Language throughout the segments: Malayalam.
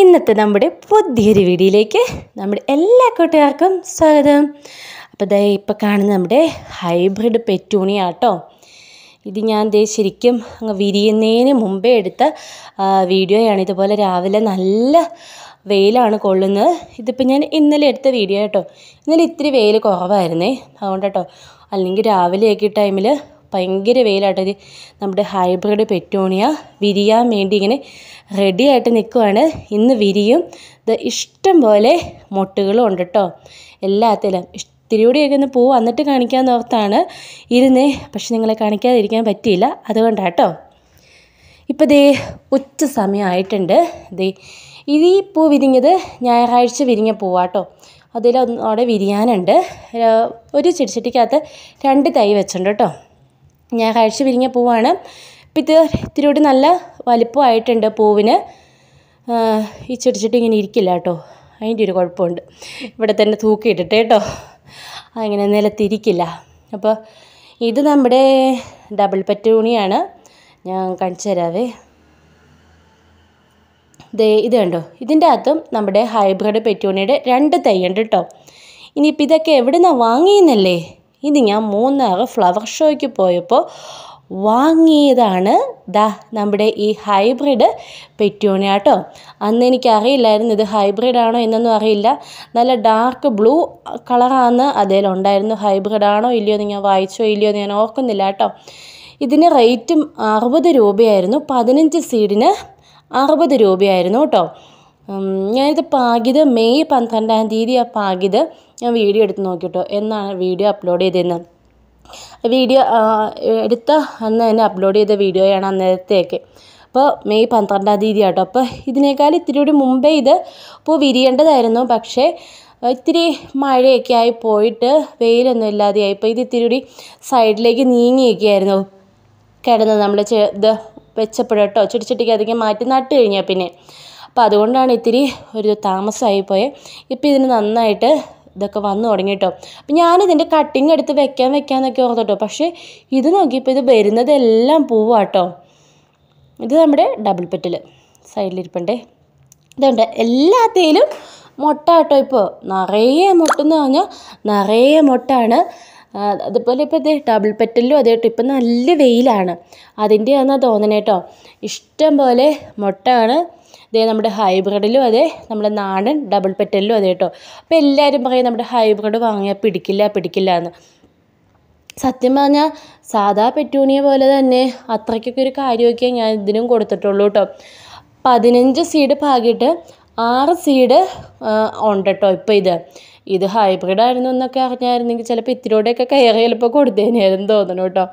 ഇന്നത്തെ നമ്മുടെ പുതിയൊരു വീഡിയോയിലേക്ക് നമ്മുടെ എല്ലാ കൂട്ടുകാർക്കും സ്വാഗതം അപ്പോൾ ദയ ഇപ്പോൾ കാണുന്ന നമ്മുടെ ഹൈബ്രിഡ് പെറ്റൂണിയാട്ടോ ഇത് ഞാൻ ദേ ശരിക്കും അങ്ങ് വിരിയുന്നതിന് മുമ്പേ എടുത്ത വീഡിയോയാണ് ഇതുപോലെ രാവിലെ നല്ല വെയിലാണ് കൊള്ളുന്നത് ഇതിപ്പോൾ ഞാൻ ഇന്നലെ എടുത്ത വീഡിയോ കേട്ടോ ഇന്നലെ ഇത്തിരി വെയിൽ കുറവായിരുന്നേ അതുകൊണ്ട് കേട്ടോ അല്ലെങ്കിൽ രാവിലെയൊക്കെ ടൈമിൽ ഭയങ്കര വെയിലാട്ടോ ഇത് നമ്മുടെ ഹൈബ്രിഡ് പെറ്റോണിയ വിരിയാൻ വേണ്ടി ഇങ്ങനെ റെഡി ആയിട്ട് നിൽക്കുവാണ് ഇന്ന് വിരിയും ഇത് ഇഷ്ടം പോലെ മുട്ടുകളും ഉണ്ട് കേട്ടോ എല്ലാത്തിലും ഇത്തിരിയൂടെയൊക്കെ ഒന്ന് പൂ വന്നിട്ട് കാണിക്കാൻ ഓർത്താണ് ഇരുന്ന് പക്ഷെ നിങ്ങളെ കാണിക്കാതിരിക്കാൻ പറ്റിയില്ല കേട്ടോ ഇപ്പം ദേ ഉച്ച സമയമായിട്ടുണ്ട് ദേ ഇത് ഈ പൂ വിരിഞ്ഞത് ഞായറാഴ്ച വിരിഞ്ഞ പൂവാട്ടോ അതിലൊന്നോടെ വിരിയാനുണ്ട് ഒരു ചെടിച്ചട്ടിക്കകത്ത് രണ്ട് തൈ വെച്ചിട്ടുണ്ട് കേട്ടോ ഞാൻ കഴിച്ചു വിരിഞ്ഞ പൂവാണ് ഇപ്പോൾ ഇത് ഇത്തിരി കൂടി നല്ല വലിപ്പമായിട്ടുണ്ട് പൂവിന് ഈ ചെടിച്ചിട്ട് ഇങ്ങനെ ഇരിക്കില്ല കേട്ടോ അതിൻ്റെ ഒരു കുഴപ്പമുണ്ട് ഇവിടെ തന്നെ തൂക്കിയിട്ടിട്ട് കേട്ടോ അങ്ങനെ നിലത്തിരിക്കില്ല അപ്പോൾ ഇത് നമ്മുടെ ഡബിൾ പെറ്റൂണിയാണ് ഞാൻ കാണിച്ചു തരാവേ ദേ ഇത് കണ്ടോ ഇതിൻ്റെ അകത്തും നമ്മുടെ ഹൈബ്രിഡ് പെറ്റൂണിയുടെ രണ്ട് തൈ ഉണ്ട് കേട്ടോ ഇനിയിപ്പോൾ ഇതൊക്കെ എവിടെ നിന്നാണ് വാങ്ങിയെന്നല്ലേ ഇത് ഞാൻ മൂന്നാർ ഫ്ലവർ ഷോയ്ക്ക് പോയപ്പോൾ വാങ്ങിയതാണ് ദാ നമ്മുടെ ഈ ഹൈബ്രിഡ് പെറ്റ്യൂണി കേട്ടോ അന്ന് എനിക്കറിയില്ലായിരുന്നു ഇത് ഹൈബ്രിഡ് ആണോ എന്നൊന്നും അറിയില്ല നല്ല ഡാർക്ക് ബ്ലൂ കളറാണ് അതിലുണ്ടായിരുന്നു ഹൈബ്രിഡ് ആണോ ഇല്ലയോ എന്ന് ഞാൻ വായിച്ചോ ഇല്ലയോ എന്ന് ഞാൻ ഓർക്കുന്നില്ല കേട്ടോ ഇതിന് റേറ്റും അറുപത് രൂപയായിരുന്നു പതിനഞ്ച് സീഡിന് അറുപത് രൂപയായിരുന്നു കേട്ടോ ഞാനിത് പാകിത് മെയ് പന്ത്രണ്ടാം തീയതിയാണ് പാകിത് ഞാൻ വീഡിയോ എടുത്ത് നോക്കിയിട്ടോ എന്നാണ് വീഡിയോ അപ്ലോഡ് ചെയ്തിരുന്നത് വീഡിയോ എടുത്ത അന്ന് തന്നെ അപ്ലോഡ് ചെയ്ത വീഡിയോയാണ് അന്നേരത്തേക്ക് അപ്പോൾ മെയ് പന്ത്രണ്ടാം തീയതി ആട്ടോ അപ്പോൾ ഇതിനേക്കാൾ ഇത്തിരി കൂടി മുമ്പേ ഇത് ഇപ്പോൾ വിരിയേണ്ടതായിരുന്നു പക്ഷേ ഇത്തിരി മഴയൊക്കെ ആയി പോയിട്ട് വെയിലൊന്നും ഇല്ലാതെയായി ഇപ്പോൾ ഇത് ഇത്തിരി കൂടി സൈഡിലേക്ക് നീങ്ങിയൊക്കെയായിരുന്നു കിടന്ന് നമ്മൾ ഇത് വെച്ചപ്പോഴട്ടോ ചെടിച്ചട്ടിക്ക് അധികം മാറ്റി നട്ട് കഴിഞ്ഞാൽ പിന്നെ അപ്പോൾ അതുകൊണ്ടാണ് ഇത്തിരി ഒരു താമസമായി പോയത് ഇപ്പോൾ ഇതിന് നന്നായിട്ട് ഇതൊക്കെ വന്നു തുടങ്ങി കേട്ടോ അപ്പം ഞാനിതിൻ്റെ കട്ടിങ് എടുത്ത് വെക്കാൻ വെക്കാമെന്നൊക്കെ ഓർത്തു കേട്ടോ പക്ഷേ ഇത് നോക്കിയപ്പോൾ ഇത് വരുന്നതെല്ലാം പൂവാട്ടോ ഇത് നമ്മുടെ ഡബിൾ പെറ്റിൽ സൈഡിലിരിപ്പണ്ടേ ഇതുണ്ട് എല്ലാത്തിലും മുട്ട കേട്ടോ ഇപ്പോൾ നിറയെ മുട്ട എന്ന് പറഞ്ഞാൽ നിറയെ മുട്ടാണ് അതുപോലെ ഇപ്പോൾ ഇതേ ഡബിൾ പെറ്റലിലും അതേ കേട്ടോ ഇപ്പം നല്ല വെയിലാണ് അതിൻ്റെയാണെന്നാണ് തോന്നണേട്ടോ ഇഷ്ടം പോലെ മുട്ടയാണ് ഇതേ നമ്മുടെ ഹൈബ്രിഡിലും അതെ നമ്മുടെ നാടൻ ഡബിൾ പെറ്റലിലും അതെ കേട്ടോ അപ്പോൾ എല്ലാവരും പറയും നമ്മുടെ ഹൈബ്രിഡ് വാങ്ങിയാൽ പിടിക്കില്ല പിടിക്കില്ല എന്ന് സത്യം പറഞ്ഞാൽ സാധാ പെറ്റൂണിയ പോലെ തന്നെ അത്രയ്ക്കൊക്കെ ഒരു കാര്യമൊക്കെ ഞാൻ ഇതിനും കൊടുത്തിട്ടുള്ളൂ കേട്ടോ പതിനഞ്ച് സീഡ് പാകിയിട്ട് ആറ് സീഡ് ഉണ്ട് കേട്ടോ ഇപ്പോൾ ഇത് ഇത് ഹൈബ്രിഡ് ആയിരുന്നു എന്നൊക്കെ അറിഞ്ഞായിരുന്നെങ്കിൽ ചിലപ്പോൾ ഇത്തിരിയോടെയൊക്കെ കയറി ചിലപ്പോൾ കൊടുത്തേനായിരുന്നു തോന്നണം കേട്ടോ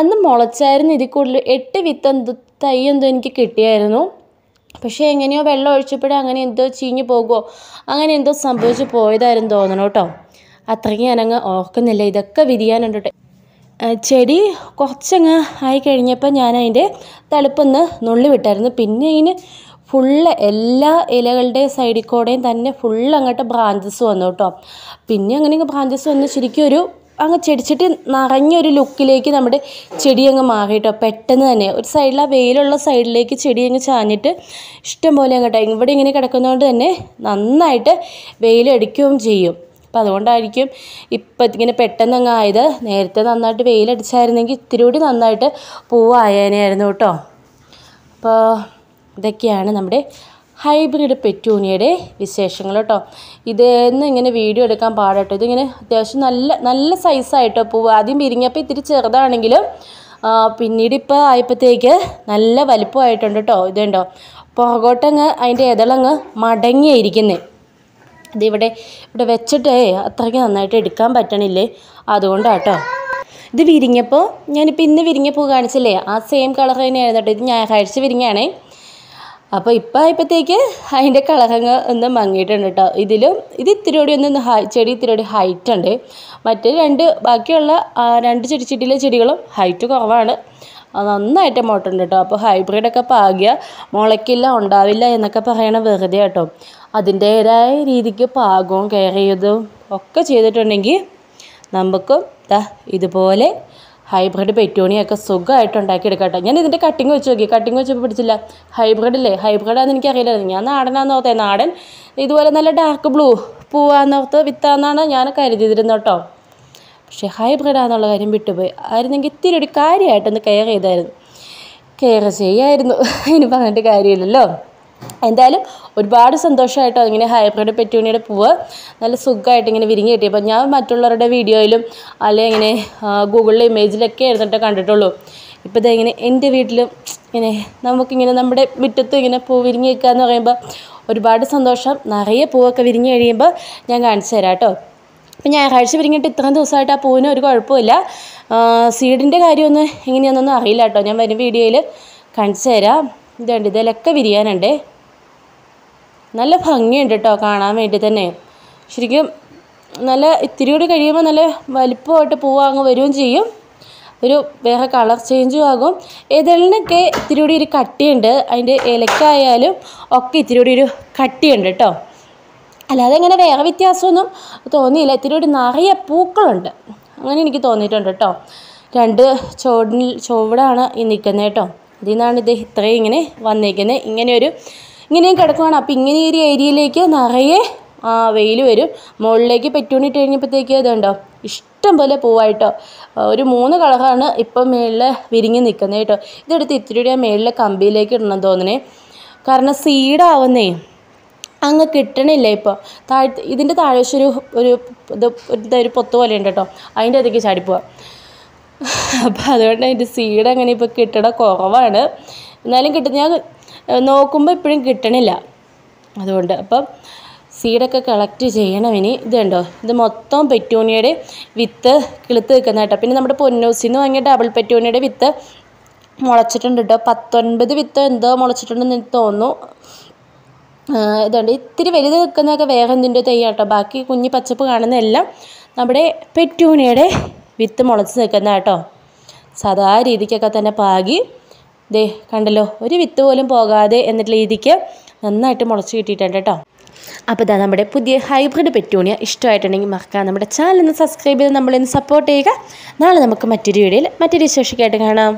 അന്ന് മുളച്ചായിരുന്നു ഇതിൽ കൂടുതൽ എട്ട് വിത്ത് എന്ത് തൈ എന്തോ എനിക്ക് കിട്ടിയായിരുന്നു പക്ഷേ എങ്ങനെയോ വെള്ളം ഒഴിച്ചപ്പോഴേ അങ്ങനെ എന്തോ ചീഞ്ഞു പോകുമോ അങ്ങനെ എന്തോ സംഭവിച്ചു പോയതായിരുന്നു തോന്നണം കേട്ടോ അത്രയ്ക്ക് ഞാനങ്ങ് ഓർക്കുന്നില്ല ഇതൊക്കെ വിരിയാനുണ്ട് ചെടി കുറച്ചങ്ങ് ആയി കഴിഞ്ഞപ്പോൾ ഞാൻ അതിൻ്റെ തളിപ്പൊന്ന് നുള്ളി വിട്ടായിരുന്നു പിന്നെ അതിന് ഫുള്ള് എല്ലാ ഇലകളുടെയും സൈഡിൽ കൂടെയും തന്നെ ഫുള്ള് അങ്ങോട്ട് ബ്രാഞ്ചസ് വന്നു കേട്ടോ പിന്നെ അങ്ങനെയൊക്കെ ബ്രാഞ്ചസ് വന്ന് ശരിക്കും ഒരു അങ്ങ് ചെടിച്ചട്ടി നിറഞ്ഞൊരു ലുക്കിലേക്ക് നമ്മുടെ ചെടി അങ്ങ് മാറി കേട്ടോ പെട്ടെന്ന് തന്നെ ഒരു സൈഡിൽ ആ വെയിലുള്ള സൈഡിലേക്ക് ചെടി അങ്ങ് ചാഞ്ഞിട്ട് ഇഷ്ടംപോലെ അങ്ങോട്ടോ ഇവിടെ ഇങ്ങനെ കിടക്കുന്നതുകൊണ്ട് തന്നെ നന്നായിട്ട് വെയിലടിക്കുകയും ചെയ്യും അപ്പോൾ അതുകൊണ്ടായിരിക്കും ഇപ്പം ഇങ്ങനെ പെട്ടെന്ന് അങ്ങ് ആയത് നേരത്തെ നന്നായിട്ട് വെയിലടിച്ചായിരുന്നെങ്കിൽ ഇത്തിരി കൂടി നന്നായിട്ട് പൂവായേനെയായിരുന്നു കേട്ടോ അപ്പോൾ ഇതൊക്കെയാണ് നമ്മുടെ ഹൈബ്രിഡ് പെറ്റൂണിയയുടെ വിശേഷങ്ങൾ കേട്ടോ ഇതെന്ന് ഇങ്ങനെ വീഡിയോ എടുക്കാൻ പാടട്ടോ ഇതിങ്ങനെ അത്യാവശ്യം നല്ല നല്ല സൈസായിട്ടോ പൂവ് ആദ്യം വിരിഞ്ഞപ്പോൾ ഇത്തിരി ചെറുതാണെങ്കിലും പിന്നീട് ഇപ്പോൾ ആയപ്പോഴത്തേക്ക് നല്ല വലിപ്പമായിട്ടുണ്ട് കേട്ടോ ഇതുണ്ടോ പുറകോട്ടങ്ങ് അതിൻ്റെ ഇതളങ്ങ് മടങ്ങിയിരിക്കുന്നത് ഇതിവിടെ ഇവിടെ വെച്ചിട്ടേ അത്രയ്ക്ക് നന്നായിട്ട് എടുക്കാൻ പറ്റണില്ലേ അതുകൊണ്ടാട്ടോ ഇത് വിരിഞ്ഞപ്പോൾ ഞാനിപ്പോൾ ഇന്ന് വിരിഞ്ഞ പൂ കാണിച്ചില്ലേ ആ സെയിം കളർ തന്നെയായിരുന്നു കേട്ടോ ഇത് ഞായറാഴ്ച വിരിഞ്ഞാണേ അപ്പോൾ ഇപ്പം ആയപ്പോഴത്തേക്ക് അതിൻ്റെ കളഹങ്ങ ഒന്ന് മങ്ങിയിട്ടുണ്ട് കേട്ടോ ഇതിലും ഇത് ഇത്തിരി കൂടി ഒന്ന് ഹൈ ചെടി ഇത്തിരി കൂടി ഹൈറ്റ് ഉണ്ട് മറ്റ് രണ്ട് ബാക്കിയുള്ള രണ്ട് ചെടിയിലെ ചെടികളും ഹൈറ്റ് കുറവാണ് നന്നായിട്ട് മോട്ടുണ്ട് കേട്ടോ അപ്പോൾ ഹൈബ്രിഡൊക്കെ പാകിയ മുളയ്ക്കില്ല ഉണ്ടാവില്ല എന്നൊക്കെ പറയണ വെറുതെ കേട്ടോ അതിൻ്റേതായ രീതിക്ക് പാകവും കെയർ ഒക്കെ ചെയ്തിട്ടുണ്ടെങ്കിൽ നമുക്കും ഇതുപോലെ ഹൈബ്രിഡ് പെറ്റോണിയൊക്കെ സുഖമായിട്ട് ഉണ്ടാക്കിയെടുക്കട്ടെ ഞാൻ ഇതിൻ്റെ കട്ടിങ് വെച്ച് നോക്കി കട്ടിങ് വെച്ചപ്പോൾ പിടിച്ചില്ല ഹൈബ്രിഡല്ലേ ഹൈബ്രിഡാന്ന് എനിക്കറിയില്ല ഞാൻ നാടനാന്ന് ഓർത്തേ നാടൻ ഇതുപോലെ നല്ല ഡാർക്ക് ബ്ലൂ പൂവാന്നോർത്ത് വിത്താന്നാണ് ഞാൻ കരുതിയിരുന്നത് കേട്ടോ പക്ഷേ ഹൈബ്രിഡാന്നുള്ള കാര്യം വിട്ടുപോയി ആയിരുന്നെങ്കിൽ ഇത്തിരി ഒരു കാര്യമായിട്ടൊന്ന് കെയർ ചെയ്തായിരുന്നു കെയർ ചെയ്യായിരുന്നു ഇനി പറഞ്ഞിട്ട് കാര്യമില്ലല്ലോ എന്തായാലും ഒരുപാട് സന്തോഷമായിട്ടോ ഇങ്ങനെ ഹൈബ്രിഡ് പെറ്റൂണിയുടെ പൂവ് നല്ല സുഖമായിട്ട് ഇങ്ങനെ വിരിഞ്ഞ് കിട്ടിയപ്പോൾ ഞാൻ മറ്റുള്ളവരുടെ വീഡിയോയിലും അല്ലെങ്കിൽ ഇങ്ങനെ ഗൂഗിളിലെ ഇമേജിലൊക്കെ ആയിരുന്നിട്ട് കണ്ടിട്ടുള്ളൂ ഇപ്പോൾ ഇതാ ഇങ്ങനെ എൻ്റെ വീട്ടിലും ഇങ്ങനെ നമുക്കിങ്ങനെ നമ്മുടെ മുറ്റത്ത് ഇങ്ങനെ പൂ വിരിഞ്ഞ് നിൽക്കുക എന്ന് പറയുമ്പോൾ ഒരുപാട് സന്തോഷം നിറയെ പൂവൊക്കെ വിരിഞ്ഞ് കഴിയുമ്പോൾ ഞാൻ കാണിച്ചു തരാം കേട്ടോ ഇപ്പം ഞായറാഴ്ച വിരിഞ്ഞിട്ട് ഇത്രയും ദിവസമായിട്ട് ആ പൂവിന് ഒരു കുഴപ്പമില്ല സീഡിൻ്റെ കാര്യമൊന്നും എങ്ങനെയാണെന്നൊന്നും അറിയില്ല കേട്ടോ ഞാൻ വരും വീഡിയോയിൽ കാണിച്ചു തരാം ഇതുണ്ട് ഇതിലൊക്കെ വിരിയാനുണ്ടേ നല്ല ഭംഗിയുണ്ട് കേട്ടോ കാണാൻ വേണ്ടി തന്നെ ശരിക്കും നല്ല ഇത്തിരി കൂടി കഴിയുമ്പോൾ നല്ല വലിപ്പമായിട്ട് പൂവാ അങ്ങ് വരികയും ചെയ്യും ഒരു വേറെ കളർ ചേഞ്ചും ആകും ഇതളിനൊക്കെ ഇത്തിരി കൂടി ഒരു കട്ടിയുണ്ട് അതിൻ്റെ ഇലക്കായാലും ഒക്കെ ഇത്തിരി കൂടി ഒരു കട്ടിയുണ്ട് കേട്ടോ അല്ലാതെ ഇങ്ങനെ വേറെ വ്യത്യാസമൊന്നും തോന്നിയില്ല ഇത്തിരി കൂടി നിറയെ പൂക്കളുണ്ട് അങ്ങനെ എനിക്ക് തോന്നിയിട്ടുണ്ട് കേട്ടോ രണ്ട് ചുവടിൽ ചുവടാണ് ഈ നിൽക്കുന്നത് കേട്ടോ അതിൽ നിന്നാണ് ഇത് ഇത്രയും ഇങ്ങനെ വന്നിരിക്കുന്നത് ഇങ്ങനെയൊരു ഇങ്ങനെയും കിടക്കുകയാണ് അപ്പം ഇങ്ങനെ ഒരു ഏരിയയിലേക്ക് നിറയെ വെയിൽ വരും മുകളിലേക്ക് പെറ്റൂണി ഇട്ട് കഴിഞ്ഞപ്പോഴത്തേക്ക് ഇതുണ്ടോ ഇഷ്ടം പോലെ പൂവായിട്ടോ ഒരു മൂന്ന് കളറാണ് ഇപ്പം മേളിൽ വിരിങ്ങി നിൽക്കുന്നത് കേട്ടോ ഇതെടുത്ത് ഇത്തിരി കൂടി ആ മേളിലെ കമ്പിയിലേക്ക് ഇടണം തോന്നണേ കാരണം സീഡാവുന്നേ അങ്ങ് കിട്ടണില്ല ഇപ്പോൾ താഴ്ത്ത് ഇതിൻ്റെ താഴെ ഒരു ഒരു ഇത് ഒരു പൊത്ത് പോലെ ഉണ്ട് കേട്ടോ അതിൻ്റെ അതിലേക്ക് ചാടിപ്പോവാം അപ്പോൾ അതുകൊണ്ട് അതിൻ്റെ സീഡ് അങ്ങനെ ഇപ്പോൾ കിട്ടണ കുറവാണ് എന്നാലും കിട്ടുന്ന ഞാൻ നോക്കുമ്പോൾ ഇപ്പോഴും കിട്ടണില്ല അതുകൊണ്ട് അപ്പം സീഡൊക്കെ കളക്ട് ചെയ്യണം ഇനി ഇതുണ്ടോ ഇത് മൊത്തം പെറ്റൂണിയയുടെ വിത്ത് കിളുത്ത് നിൽക്കുന്ന കേട്ടോ പിന്നെ നമ്മുടെ പൊന്നൂസിന്ന് വാങ്ങിയ ഡബിൾ പെറ്റൂണിയയുടെ വിത്ത് മുളച്ചിട്ടുണ്ട് കേട്ടോ പത്തൊൻപത് വിത്ത് എന്തോ മുളച്ചിട്ടുണ്ടെന്ന് എനിക്ക് തോന്നുന്നു ഇതുണ്ട് ഇത്തിരി വലുത് നിൽക്കുന്നതൊക്കെ വേറെ എന്തിൻ്റെ തൈയാട്ടോ ബാക്കി കുഞ്ഞ് പച്ചപ്പ് കാണുന്നതെല്ലാം നമ്മുടെ പെറ്റൂണിയുടെ വിത്ത് മുളച്ച് നിൽക്കുന്ന കേട്ടോ സാധാ രീതിക്കൊക്കെ തന്നെ പാകി ദേ കണ്ടല്ലോ ഒരു വിത്ത് പോലും പോകാതെ എന്നുള്ള രീതിക്ക് നന്നായിട്ട് മുളച്ച് കിട്ടിയിട്ടുണ്ട് കേട്ടോ അപ്പോൾ ഇതാ നമ്മുടെ പുതിയ ഹൈബ്രിഡ് പെറ്റൂണിയ ഇഷ്ടമായിട്ടുണ്ടെങ്കിൽ മറക്കാം നമ്മുടെ ചാനൽ ഒന്ന് സബ്സ്ക്രൈബ് ചെയ്ത് ഒന്ന് സപ്പോർട്ട് ചെയ്യുക നാളെ നമുക്ക് മറ്റൊരു വീഡിയോയിൽ മറ്റൊരു വിശേഷിക്കായിട്ട് കാണാം